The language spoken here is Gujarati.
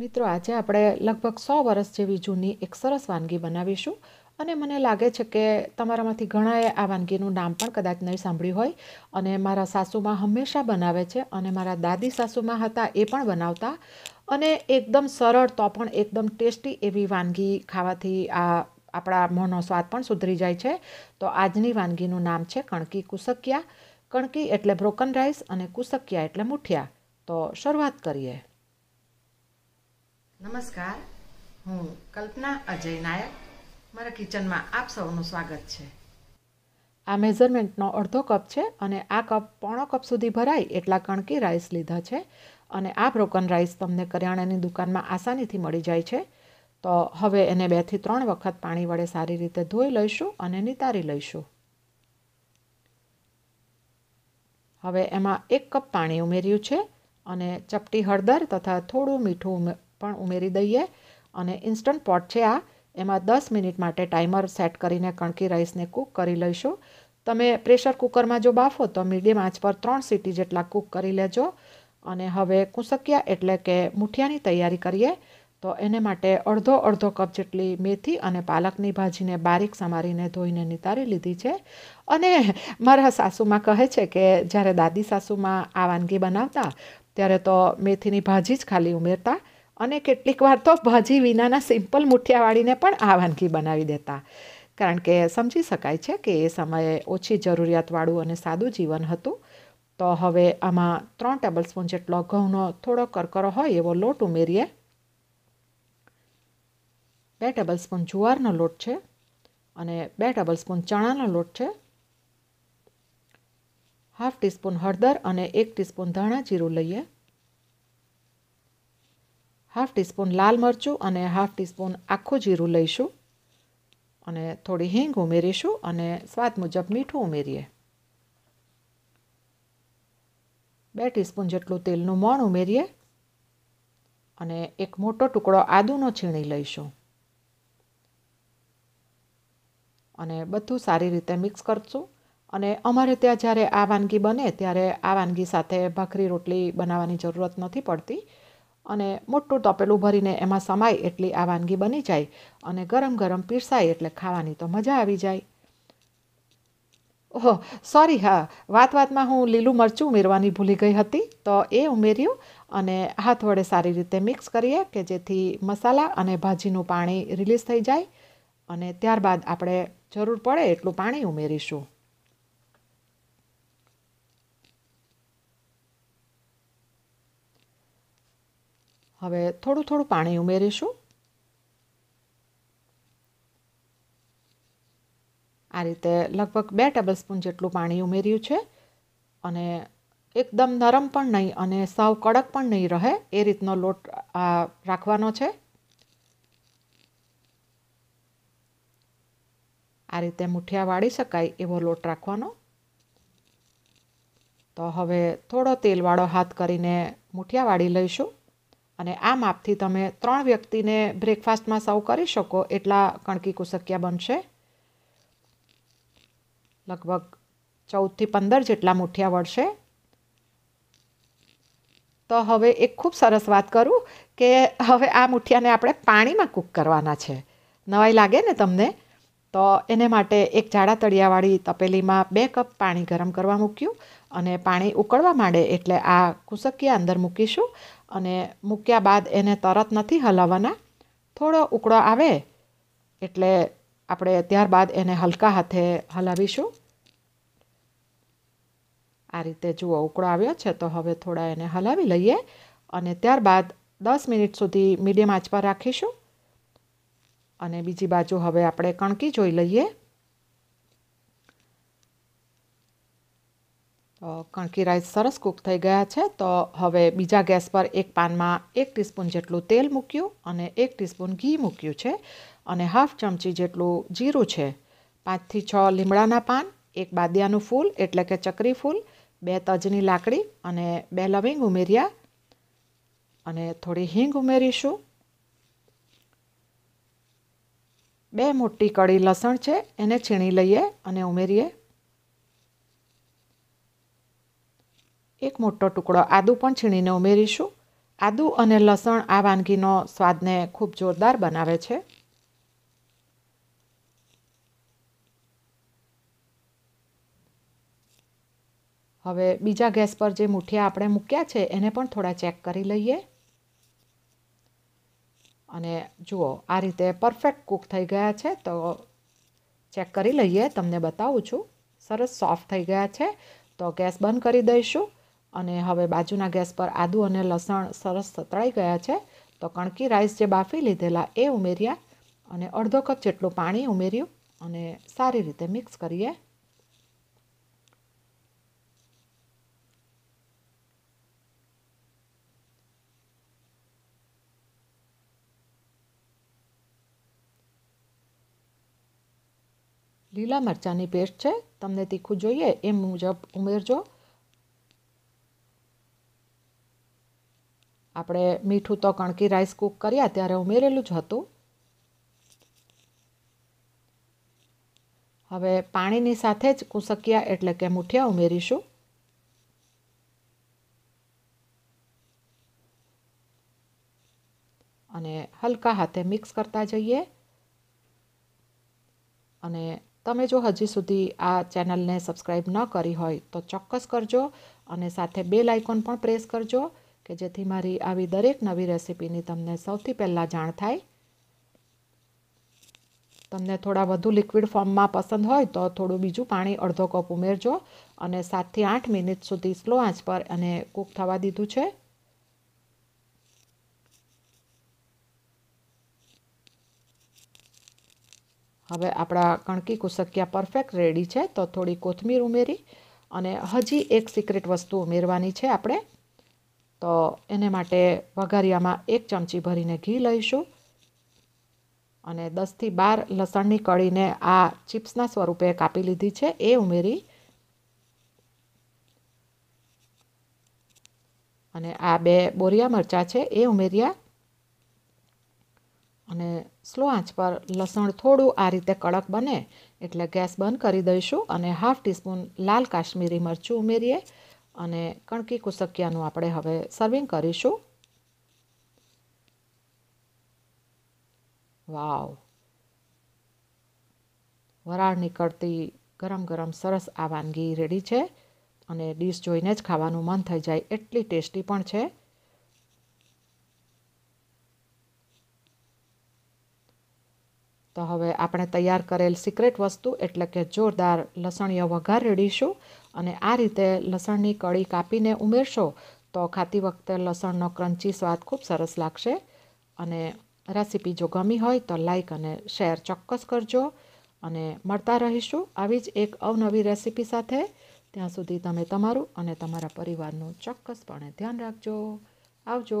મિત્રો આજે આપણે લગભગ સો વર્ષ જેવી જૂની એક સરસ વાનગી બનાવીશું અને મને લાગે છે કે તમારામાંથી ઘણાએ આ વાનગીનું નામ પણ કદાચ નહીં સાંભળ્યું હોય અને મારા સાસુમાં હંમેશા બનાવે છે અને મારા દાદી સાસુમાં હતા એ પણ બનાવતા અને એકદમ સરળ તો પણ એકદમ ટેસ્ટી એવી વાનગી ખાવાથી આ આપણા મોંનો સ્વાદ પણ સુધરી જાય છે તો આજની વાનગીનું નામ છે કણકી કુસકિયા કણકી એટલે બ્રોકન રાઈસ અને કુસકિયા એટલે મુઠિયા તો શરૂઆત કરીએ નમસ્કાર હું કલ્પના અજય નાયક મારા કિચનમાં આપ સૌનું સ્વાગત છે આ મેઝરમેન્ટનો અડધો કપ છે અને આ કપ પોણો કપ સુધી ભરાય એટલા કણકી રાઈસ લીધા છે અને આ બ્રોકન રાઈસ તમને કરિયાણાની દુકાનમાં આસાનીથી મળી જાય છે તો હવે એને બેથી ત્રણ વખત પાણી વડે સારી રીતે ધોઈ લઈશું અને નિતારી લઈશું હવે એમાં એક કપ પાણી ઉમેર્યું છે અને ચપટી હળદર તથા થોડું મીઠું પણ ઉમેરી દઈએ અને ઇન્સ્ટન્ટ પોટ છે આ એમાં દસ મિનિટ માટે ટાઈમર સેટ કરીને કણકી રાઈસને કૂક કરી લઈશું તમે પ્રેશર કુકરમાં જો બાફો તો મીડિયમ આંચ પર ત્રણ સીટી જેટલા કૂક કરી લેજો અને હવે કુંસકિયા એટલે કે મુઠિયાની તૈયારી કરીએ તો એને માટે અડધો અડધો કપ જેટલી મેથી અને પાલકની ભાજીને બારીક સમારીને ધોઈને નિતારી લીધી છે અને મારા સાસુમાં કહે છે કે જ્યારે દાદી સાસુમાં આ વાનગી બનાવતા ત્યારે તો મેથીની ભાજી જ ખાલી ઉમેરતા અને કેટલીક વાર તો ભાજી વિનાના સિમ્પલ મુઠિયાવાળીને પણ આ વાનગી બનાવી દેતા કારણ કે સમજી શકાય છે કે એ સમયે ઓછી જરૂરિયાતવાળું અને સાદું જીવન હતું તો હવે આમાં ત્રણ ટેબલ સ્પૂન જેટલો ઘઉંનો થોડો કરકરો હોય એવો લોટ ઉમેરીએ બે ટેબલ સ્પૂન જુવારનો લોટ છે અને બે ટેબલ સ્પૂન ચણાનો લોટ છે હાફ ટીસ્પૂન હળદર અને એક ટીસ્પૂન ધાણા જીરું લઈએ હાફ ટીસ્પૂન લાલ મરચું અને હાફ ટીસ્પૂન આખું જીરું લઈશું અને થોડી હિંગ ઉમેરીશું અને સ્વાદ મુજબ મીઠું ઉમેરીએ બે ટીસ્પૂન જેટલું તેલનું મણ ઉમેરીએ અને એક મોટો ટુકડો આદુનો છીણી લઈશું અને બધું સારી રીતે મિક્સ કરશું અને અમારે ત્યાં જ્યારે આ વાનગી બને ત્યારે આ વાનગી સાથે ભાખરી રોટલી બનાવવાની જરૂરત નથી પડતી અને મોટું તપેલું ભરીને એમાં સમાય એટલી આ વાનગી બની જાય અને ગરમ ગરમ પીરસાય એટલે ખાવાની તો મજા આવી જાય ઓહો સોરી હા વાત વાતમાં હું લીલું મરચું ઉમેરવાની ભૂલી ગઈ હતી તો એ ઉમેર્યું અને હાથ વડે સારી રીતે મિક્સ કરીએ કે જેથી મસાલા અને ભાજીનું પાણી રિલીઝ થઈ જાય અને ત્યારબાદ આપણે જરૂર પડે એટલું પાણી ઉમેરીશું હવે થોડું થોડું પાણી ઉમેરીશું આ રીતે લગભગ બે સ્પૂન જેટલું પાણી ઉમેર્યું છે અને એકદમ નરમ પણ નહીં અને સાવ કડક પણ નહીં રહે એ રીતનો લોટ આ રાખવાનો છે આ રીતે મુઠિયા વાળી શકાય એવો લોટ રાખવાનો તો હવે થોડો તેલવાળો હાથ કરીને મુઠિયા વાળી લઈશું અને આ માપથી તમે ત્રણ વ્યક્તિને બ્રેકફાસ્ટમાં સર્વ કરી શકો એટલા કણકી કુસક્યા બનશે લગભગ ચૌદથી પંદર જેટલા મુઠિયા વળશે તો હવે એક ખૂબ સરસ વાત કરું કે હવે આ મુઠિયાને આપણે પાણીમાં કૂક કરવાના છે નવાઈ લાગે ને તમને તો એને માટે એક જાડા તળિયાવાળી તપેલીમાં બે કપ પાણી ગરમ કરવા મૂક્યું અને પાણી ઉકળવા માંડે એટલે આ કુસકિયા અંદર મૂકીશું અને મૂક્યા બાદ એને તરત નથી હલાવવાના થોડો ઉકળો આવે એટલે આપણે ત્યારબાદ એને હલકા હાથે હલાવીશું આ રીતે જુઓ ઉકળો આવ્યો છે તો હવે થોડા એને હલાવી લઈએ અને ત્યારબાદ દસ મિનિટ સુધી મીડિયમ આંચ પર રાખીશું અને બીજી બાજુ હવે આપણે કણકી જોઈ લઈએ કણકી રાઈસ સરસ કૂક થઈ ગયા છે તો હવે બીજા ગેસ પર એક પાનમાં એક ટીસ્પૂન જેટલું તેલ મૂક્યું અને એક ટીસ્પૂન ઘી મૂક્યું છે અને હાફ ચમચી જેટલું જીરું છે પાંચથી છ લીમડાના પાન એક બાદિયાનું ફૂલ એટલે કે ચકરી ફૂલ બે તજની લાકડી અને બે લવિંગ ઉમેર્યા અને થોડી હિંગ ઉમેરીશું બે મોટી કળી લસણ છે એને છીણી લઈએ અને ઉમેરીએ એક મોટો ટુકડો આદું પણ છીણીને ઉમેરીશું આદું અને લસણ આ વાનગીનો સ્વાદને ખૂબ જોરદાર બનાવે છે હવે બીજા ગેસ પર જે મુઠિયા આપણે મૂક્યા છે એને પણ થોડા ચેક કરી લઈએ અને જુઓ આ રીતે પરફેક્ટ કૂક થઈ ગયા છે તો ચેક કરી લઈએ તમને બતાવું છું સરસ સોફ્ટ થઈ ગયા છે તો ગેસ બંધ કરી દઈશું અને હવે બાજુના ગેસ પર આદુ અને લસણ સરસ સતળાઈ ગયા છે તો કણકી રાઈસ જે બાફી લીધેલા એ ઉમેર્યા અને અડધો કપ જેટલું પાણી ઉમેર્યું અને સારી રીતે મિક્સ કરીએ લીલા મરચાંની પેસ્ટ છે તમને તીખું જોઈએ એ મુજબ ઉમેરજો આપણે મીઠું તો કણકી રાઈસ કૂક કર્યા ત્યારે ઉમેરેલું જ હતું હવે પાણીની સાથે જ કુસકિયા એટલે કે મુઠિયા ઉમેરીશું અને હલકા હાથે મિક્સ કરતા જઈએ અને તમે જો હજી સુધી આ ચેનલને સબસ્ક્રાઈબ ન કરી હોય તો ચોક્કસ કરજો અને સાથે બેલ આઇકોન પણ પ્રેસ કરજો કે જેથી મારી આવી દરેક નવી રેસિપીની તમને સૌથી પહેલાં જાણ થાય તમને થોડા વધુ લિક્વિડ ફોર્મમાં પસંદ હોય તો થોડું બીજું પાણી અડધો કપ ઉમેરજો અને સાતથી આઠ મિનિટ સુધી સ્લો આંચ પર અને કૂક થવા દીધું છે હવે આપણા કણકી કુસકિયા પરફેક્ટ રેડી છે તો થોડી કોથમીર ઉમેરી અને હજી એક સિક્રેટ વસ્તુ ઉમેરવાની છે આપણે તો એને માટે વઘારિયામાં એક ચમચી ભરીને ઘી લઈશું અને દસથી બાર લસણની કળીને આ ચિપ્સના સ્વરૂપે કાપી લીધી છે એ ઉમેરી અને આ બે બોરિયા મરચાં છે એ ઉમેર્યા અને સ્લો આંચ પર લસણ થોડું આ રીતે કડક બને એટલે ગેસ બંધ કરી દઈશું અને હાફ ટીસ્પૂન લાલ કાશ્મીરી મરચું ઉમેરીએ અને કણકી કુસકિયાનું આપણે હવે સર્વિંગ કરીશું વાવ વરાળ નીકળતી ગરમ ગરમ સરસ આ વાનગી રેડી છે અને ડીશ જોઈને જ ખાવાનું મન થઈ જાય એટલી ટેસ્ટી પણ છે તો હવે આપણે તૈયાર કરેલ સિક્રેટ વસ્તુ એટલે કે જોરદાર લસણીયો વઘાર રેડીશું અને આ રીતે લસણની કળી કાપીને ઉમેરશો તો ખાતી વખતે લસણનો ક્રન્ચી સ્વાદ ખૂબ સરસ લાગશે અને રેસીપી જો ગમી હોય તો લાઈક અને શેર ચોક્કસ કરજો અને મળતા રહીશું આવી જ એક અવનવી રેસીપી સાથે ત્યાં સુધી તમે તમારું અને તમારા પરિવારનું ચોક્કસપણે ધ્યાન રાખજો આવજો